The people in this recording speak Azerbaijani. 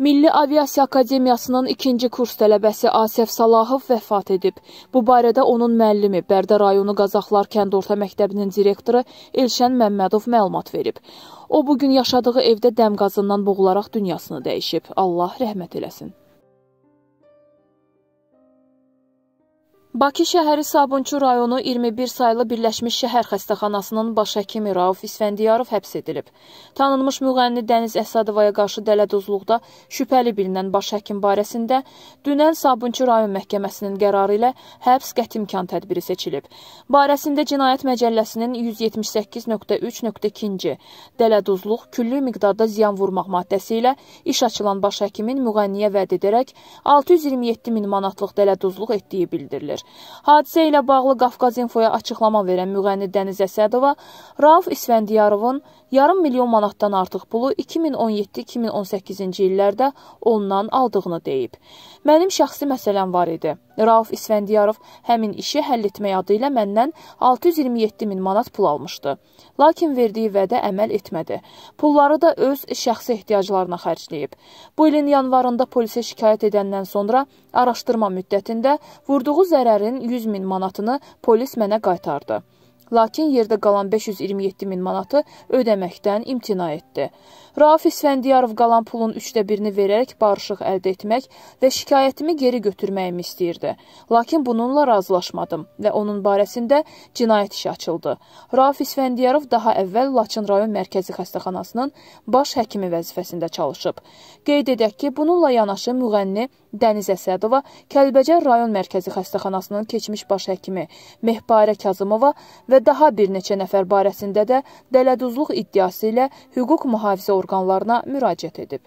Milli Aviasiya Akademiyasının ikinci kurs tələbəsi Asif Salahov vəfat edib. Bu barədə onun müəllimi Bərdə rayonu Qazaxlar kənd orta məktəbinin direktoru Elşən Məmmədov məlumat verib. O, bugün yaşadığı evdə dəm qazından boğularaq dünyasını dəyişib. Allah rəhmət eləsin. Bakı şəhəri Sabunçu rayonu 21 saylı Birləşmiş Şəhər Xəstəxanasının baş həkimi Rauf İsfəndiyarov həbs edilib. Tanınmış müğənni Dəniz Əsadovaya qarşı dələduzluqda şübhəli bilinən baş həkim barəsində dünən Sabunçu rayon məhkəməsinin qərarı ilə həbs qətimkan tədbiri seçilib. Barəsində Cinayət Məcəlləsinin 178.3.2-ci dələduzluq külli miqdarda ziyan vurmaq maddəsi ilə iş açılan baş həkimin müğənniyə vəd edərək 627 min manatlıq dələduzluq etdiyi bildirilir edilir. Hadisə ilə bağlı Qafqaz Infoya açıqlama verən müğənni Dəniz Əsədova Rauf İsfəndiyarovun yarım milyon manatdan artıq pulu 2017-2018-ci illərdə ondan aldığını deyib. Mənim şəxsi məsələm var idi. Rauf İsfəndiyarov həmin işi həll etmək adı ilə məndən 627 min manat pul almışdı. Lakin verdiyi vədə əməl etmədi. Pulları da öz şəxsi ehtiyaclarına xərcləyib. Bu ilin yanvarında polisə şikayət edəndən sonra araşdırma müddətində vurduğu zərər zərərin 100 min manatını polis mənə qaytardı lakin yerdə qalan 527 min manatı ödəməkdən imtina etdi. Rauf İsfəndiyarov qalan pulun üçdə birini verərək barışıq əldə etmək və şikayətimi geri götürməyimi istəyirdi. Lakin bununla razılaşmadım və onun barəsində cinayət işi açıldı. Rauf İsfəndiyarov daha əvvəl Laçın rayon mərkəzi xəstəxanasının baş həkimi vəzifəsində çalışıb. Qeyd edək ki, bununla yanaşı müğənni Dəniz Əsədova Kəlbəcər rayon mərkəzi xəstəxanasının keçmiş baş həkimi Mehbarə Kazımova və və daha bir neçə nəfər barəsində də dələduzluq iddiası ilə hüquq mühafizə orqanlarına müraciət edib.